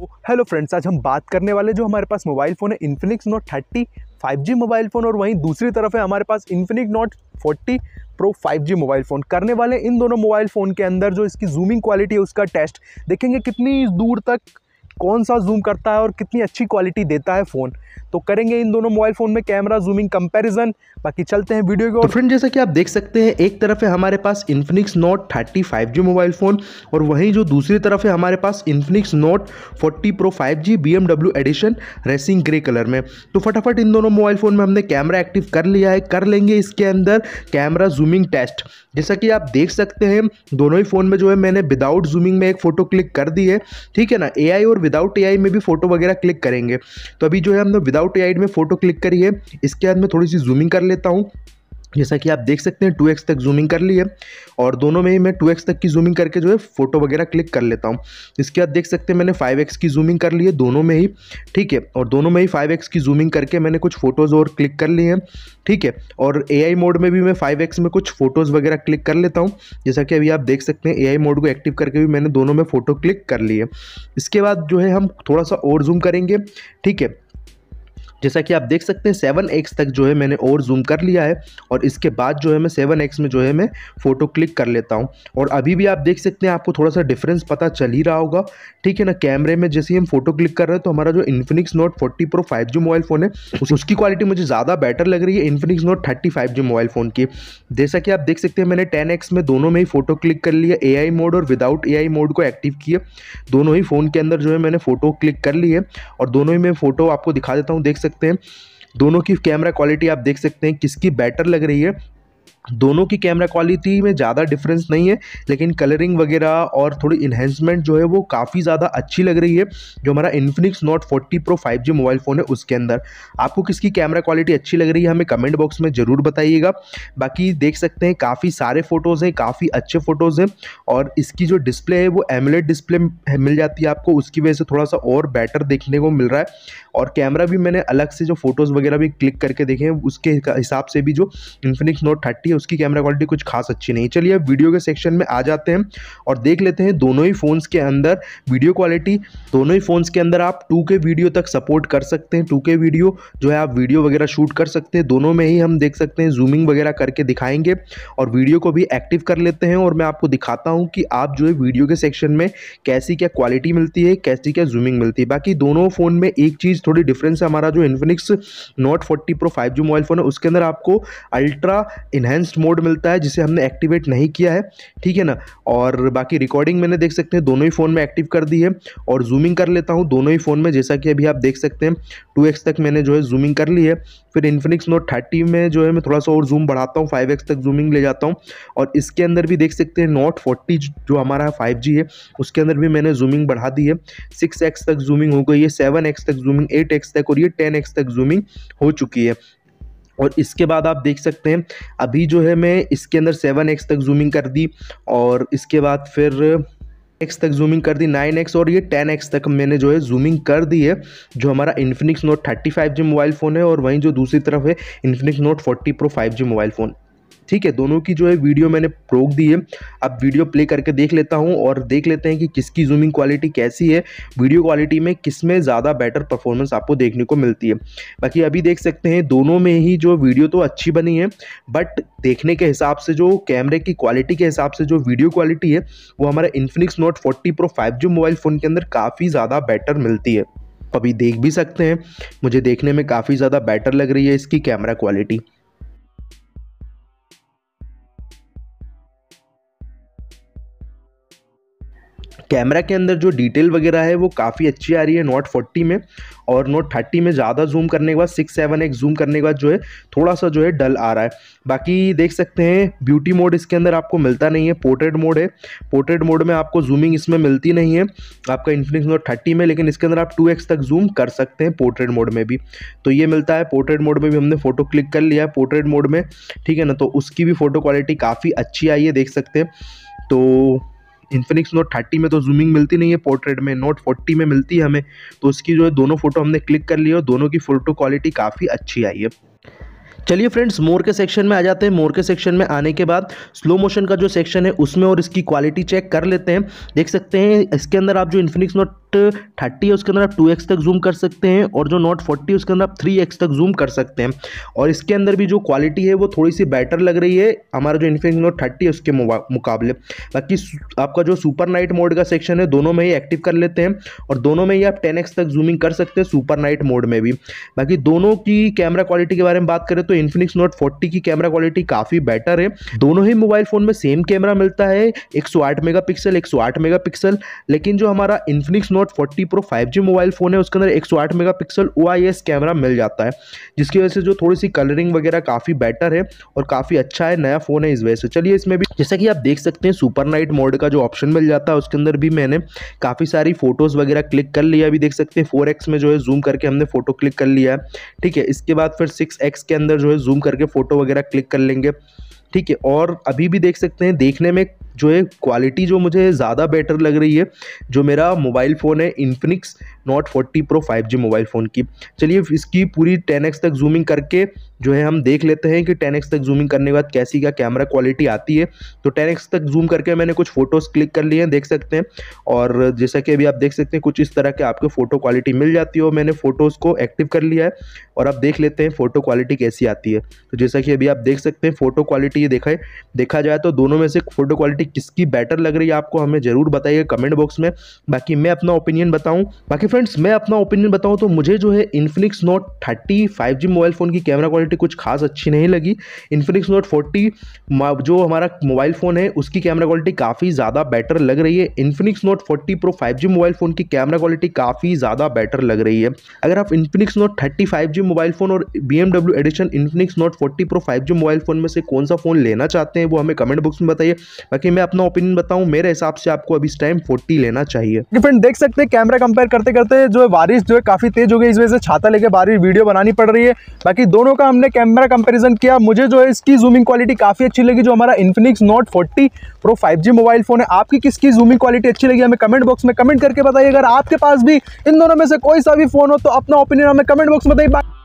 तो hello friends आज हम बात करने वाले जो हमारे पास मोबाइल फ़ोन है Infinix note thirty five G mobile phone और वहीं दूसरी तरफ है हमारे पास Infinix note forty pro 5G mobile phone करने वाले इन दोनों मोबाइल फ़ोन के अंदर जो इसकी जूमिंग क्वालिटी है उसका टेस्ट देखेंगे कितनी दूर तक कौन सा जूम करता है और कितनी अच्छी क्वालिटी देता है फ़ोन तो करेंगे इन दोनों मोबाइल फ़ोन में कैमरा जूमिंग कंपैरिजन बाकी चलते हैं वीडियो और तो फ्रेंड जैसा कि आप देख सकते हैं एक तरफ है हमारे पास Infinix note five G mobile phone और वहीं जो दूसरी तरफ है हमारे पास Infinix note forty pro five B BMW edition racing grey colour में तो फटाफट इन दोनों मोबाइल फ़ोन में हमने कैमरा एक्टिव कर लिया है कर लेंगे इसके अंदर कैमरा जूमिंग टेस्ट जैसा कि आप देख सकते हैं दोनों ही फ़ोन में जो है मैंने विदाउट जूमिंग में एक फ़ोटो क्लिक कर दी है ठीक है ना ए और विदाउट ए में भी फोटो वगैरह क्लिक करेंगे तो अभी जो है हमने विदाउट ए में फ़ोटो क्लिक करी है इसके बाद मैं थोड़ी सी जूमिंग कर लेता हूँ जैसा कि आप देख सकते हैं 2x तक जूमिंग कर ली है और दोनों में ही मैं 2x तक की जूमिंग करके जो है फोटो वगैरह क्लिक कर लेता हूं इसके बाद देख सकते हैं मैंने 5x की जूमिंग कर ली है दोनों में ही ठीक है और दोनों में ही 5x की जूमिंग करके मैंने कुछ फ़ोटोज़ और क्लिक कर लिए हैं ठीक है और ए मोड में भी मैं 5x में कुछ फ़ोटोज़ वगैरह क्लिक कर लेता हूँ जैसा कि अभी आप देख सकते हैं ए मोड को एक्टिव करके भी मैंने दोनों में फ़ोटो क्लिक कर ली है इसके बाद जो है हम थोड़ा सा और जूम करेंगे ठीक है जैसा कि आप देख सकते हैं सेवन एक्स तक जो है मैंने और जूम कर लिया है और इसके बाद जो है मैं सेवन एक्स में जो है मैं फ़ोटो क्लिक कर लेता हूँ और अभी भी आप देख सकते हैं आपको थोड़ा सा डिफरेंस पता चल ही रहा होगा ठीक है ना कैमरे में जैसे ही हम फोटो क्लिक कर रहे हैं तो हमारा जो Infinix note forty pro five G mobile phone है उसकी क्वालिटी मुझे ज़्यादा बेटर लग रही है Infinix note thirty five G mobile phone की जैसा कि आप देख सकते हैं मैंने टेन एक्स में दोनों में ही फ़ोटो क्लिक कर लिया ए आई मोड और विदाउट ए आई मोड को एक्टिव किया दोनों ही फ़ोन के अंदर जो है मैंने फ़ोटो क्लिक कर ली है और दोनों ही मैं फ़ोटो आपको दिखा देता हूँ देख सकते सकते हैं दोनों की कैमरा क्वालिटी आप देख सकते हैं किसकी बेटर लग रही है दोनों की कैमरा क्वालिटी में ज़्यादा डिफरेंस नहीं है लेकिन कलरिंग वगैरह और थोड़ी इन्हेंसमेंट जो है वो काफ़ी ज़्यादा अच्छी लग रही है जो हमारा Infinix note 40 pro 5G mobile phone है उसके अंदर आपको किसकी कैमरा क्वालिटी अच्छी लग रही है हमें कमेंट बॉक्स में ज़रूर बताइएगा बाकी देख सकते हैं काफ़ी सारे फ़ोटोज़ हैं काफ़ी अच्छे फ़ोटोज़ हैं और इसकी जो डिस्प्ले है वो एमलेट डिस्प्ले मिल जाती है आपको उसकी वजह से थोड़ा सा और बेटर देखने को मिल रहा है और कैमरा भी मैंने अलग से जो फ़ोटोज़ वगैरह भी क्लिक करके देखे हैं उसके हिसाब से भी जो इन्फिनिक्स नोट थर्टी क्वालिटी है उसकी कैमरा क्वालिटी कुछ खास अच्छी नहीं चलिए अब वीडियो के सेक्शन में आ जाते हैं और देख लेते हैं दोनों ही फ़ोन्स के अंदर वीडियो क्वालिटी दोनों ही फ़ोन्स के अंदर आप टू वीडियो तक सपोर्ट कर सकते हैं टू वीडियो जो है आप वीडियो वगैरह शूट कर सकते हैं दोनों में ही हम देख सकते हैं जूमिंग वगैरह करके दिखाएंगे और वीडियो को भी एक्टिव कर लेते हैं और मैं आपको दिखाता हूँ कि आप जो है वीडियो के सेक्शन में कैसी क्या क्वालिटी मिलती है कैसी क्या जूमिंग मिलती है बाकी दोनों फ़ोन में एक चीज़ थोड़ी डिफरेंस है हमारा जो Infinix note forty pro five mobile phone है उसके अंदर आपको अल्ट्रा इन्हेंस एडवांस्ड मोड मिलता है जिसे हमने एक्टिवेट नहीं किया है ठीक है ना और बाकी रिकॉर्डिंग मैंने देख सकते हैं दोनों ही फ़ोन में एक्टिव कर दी है और जूमिंग कर लेता हूँ दोनों ही फ़ोन में जैसा कि अभी आप देख सकते हैं टू तक मैंने जो है जूमिंग कर ली है फिर इन्फिनिक्स नोट थर्टी में जो है मैं थोड़ा सा और जूम बढ़ाता हूँ फाइव तक जूमिंग ले जाता हूँ और इसके अंदर भी देख सकते हैं नोट फोर्टी जो हमारा फाइव है उसके अंदर भी मैंने जूमिंग बढ़ा दी है सिक्स तक जूमिंग हो गई है सेवन तक जूमिंग एट तक और ये टेन तक जूमिंग हो चुकी है और इसके बाद आप देख सकते हैं अभी जो है मैं इसके अंदर सेवन एक्स तक जूमिंग कर दी और इसके बाद फिर एक्स तक जूमिंग कर दी नाइन एक्स और ये टेन एक्स तक मैंने जो है जूमिंग कर दी है जो हमारा Infinix note thirty five G mobile phone है और वहीं जो दूसरी तरफ है Infinix note forty pro five G mobile phone ठीक है दोनों की जो है वीडियो मैंने रोक दी है अब वीडियो प्ले करके देख लेता हूँ और देख लेते हैं कि किसकी जूमिंग क्वालिटी कैसी है वीडियो क्वालिटी में किस में ज़्यादा बेटर परफॉर्मेंस आपको देखने को मिलती है बाकी अभी देख सकते हैं दोनों में ही जो वीडियो तो अच्छी बनी है बट देखने के हिसाब से जो कैमरे की क्वालिटी के हिसाब से जो वीडियो क्वालिटी है वो हमारा Infinix note forty pro five mobile phone के अंदर काफ़ी ज़्यादा बेटर मिलती है अभी देख भी सकते हैं मुझे देखने में काफ़ी ज़्यादा बेटर लग रही है इसकी कैमरा क्वालिटी कैमरा के अंदर जो डिटेल वगैरह है वो काफ़ी अच्छी आ रही है नोट फोर्टी में और नोट थर्टी में ज़्यादा जूम करने के बाद सिक्स सेवन एक्स जूम करने के बाद जो है थोड़ा सा जो है डल आ रहा है बाकी देख सकते हैं ब्यूटी मोड इसके अंदर आपको मिलता नहीं है पोर्ट्रेट मोड है पोर्ट्रेट मोड में आपको जूमिंग इसमें मिलती नहीं है आपका इन्फिनिक्स नोट थर्टी में लेकिन इसके अंदर आप टू एक्स तक जूम कर सकते हैं पोर्ट्रेट मोड में भी तो ये मिलता है पोर्ट्रेट मोड में भी हमने फ़ोटो क्लिक कर लिया है पोर्ट्रेट मोड में ठीक है ना तो उसकी भी फ़ोटो क्वालिटी काफ़ी अच्छी आई है देख सकते हैं तो इन्फिनिक्स नोट थर्टी में तो जूमिंग मिलती नहीं है पोर्ट्रेट में नोट फोर्टी में मिलती है हमें तो उसकी जो है दोनों फ़ोटो हमने क्लिक कर ली और दोनों की फ़ोटो क्वालिटी काफ़ी अच्छी आई है चलिए फ्रेंड्स मोर के सेक्शन में आ जाते हैं मोर के सेक्शन में आने के बाद स्लो मोशन का जो सेक्शन है उसमें और इसकी क्वालिटी चेक कर लेते हैं देख सकते हैं इसके अंदर आप जो इन्फिनिक्स नोट थर्टी है उसके अंदर आप टू एक्स तक जूम कर सकते हैं और जो नोट फोर्टी उसके अंदर आप थ्री एक्स तक जूम कर सकते हैं और इसके अंदर भी जो क्वालिटी है वो थोड़ी सी बेटर लग रही है हमारा जो इन्फिनिक्स नोट थर्टी है उसके मुकाबले बाकी आपका जो सुपर नाइट मोड का सेक्शन है दोनों में ही एक्टिव कर लेते हैं और दोनों में ही आप टेन तक जूमिंग कर सकते हैं सुपर नाइट मोड में भी बाकी दोनों की कैमरा क्वालिटी के बारे में बात करें तो इन्फिनिक्स नोट फोर्टी की कैमरा क्वालिटी काफ़ी बेटर है दोनों ही मोबाइल फ़ोन में सेम कैमरा मिलता है एक सौ आठ मेगा पिक्सल पिक्सल लेकिन जो हमारा Infinix note note forty pro five mobile phone है उसके अंदर एक सौ मेगापिक्सल ओ कैमरा मिल जाता है जिसकी वजह से जो थोड़ी सी कलरिंग वगैरह काफ़ी बेटर है और काफ़ी अच्छा है नया फ़ोन है इस वजह से चलिए इसमें भी जैसा कि आप देख सकते हैं सुपर नाइट मोड का जो ऑप्शन मिल जाता है उसके अंदर भी मैंने काफ़ी सारी फोटोज़ वगैरह क्लिक कर लिया अभी देख सकते हैं फोर में जो है जूम करके हमने फोटो क्लिक कर लिया है ठीक है इसके बाद फिर सिक्स के अंदर जो है जूम करके फोटो वगैरह क्लिक कर लेंगे ठीक है और अभी भी देख सकते हैं देखने में जो है क्वालिटी जो मुझे ज़्यादा बेटर लग रही है जो मेरा मोबाइल फ़ोन है Infinix note 40 pro 5G mobile phone की चलिए इसकी पूरी 10x तक जूमिंग करके जो है हम देख लेते हैं कि टेन तक जूमिंग करने के बाद कैसी का कैमरा क्वालिटी आती है तो टेन तक जूम करके मैंने कुछ फ़ोटोज़ क्लिक कर लिए हैं देख सकते हैं और जैसा कि अभी आप देख सकते हैं कुछ इस तरह के आपको फ़ोटो क्वालिटी मिल जाती है और मैंने फ़ोटोज़ को एक्टिव कर लिया है और आप देख लेते हैं फ़ोटो क्वालिटी कैसी आती है तो जैसा कि अभी आप देख सकते हैं फ़ोटो क्वालिटी ये देखा है देखा जाए तो दोनों में से फ़ोटो क्वालिटी किसकी बेटर लग रही है आपको हमें ज़रूर बताइए कमेंट बॉक्स में बाकी मैं अपना ओपिनियन बताऊँ बाकी फ्रेंड्स मैं अपना ओपिनियन बताऊँ तो मुझे जो है Infinix note thirty five mobile phone की कैमरा क्वालिटी क्वालिटी कुछ खास अच्छी नहीं लगी इन्फिनिक्स नोट फोर्टी जो हमारा मोबाइल फ़ोन है उसकी कैमरा क्वालिटी काफ़ी ज़्यादा बेटर लग रही है Infinix note forty pro five mobile phone की कैमरा क्वालिटी काफ़ी ज़्यादा बेटर लग रही है अगर आप Infinix note thirty five mobile phone और B edition Infinix note forty pro five mobile phone में से कौन सा फ़ोन लेना चाहते हैं वो हमें कमेंट बॉक्स में बताइए बाकी मैं अपना ओपिनियन बताऊँ मेरे हिसाब से आपको अभी इस टाइम फोर्टी लेना चाहिए फ्रेंड देख सकते हैं कैमरा कंपेयर करते करते जो है बारिश जो है काफ़ी तेज हो गई इस वजह से छाता लेके बारिश वीडियो बनानी पड़ रही है बाकी दोनों का हमने हमने कैमरा कंपैरिजन किया मुझे जो है इसकी जूमिंग क्वालिटी काफ़ी अच्छी लगी जो हमारा Infinix note 40 pro 5G mobile phone है आपकी किसकी जूमिंग क्वालिटी अच्छी लगी हमें कमेंट बॉक्स में कमेंट करके बताइए अगर आपके पास भी इन दोनों में से कोई सा भी फ़ोन हो तो अपना ओपिनियन हमें कमेंट बॉक्स में बताइए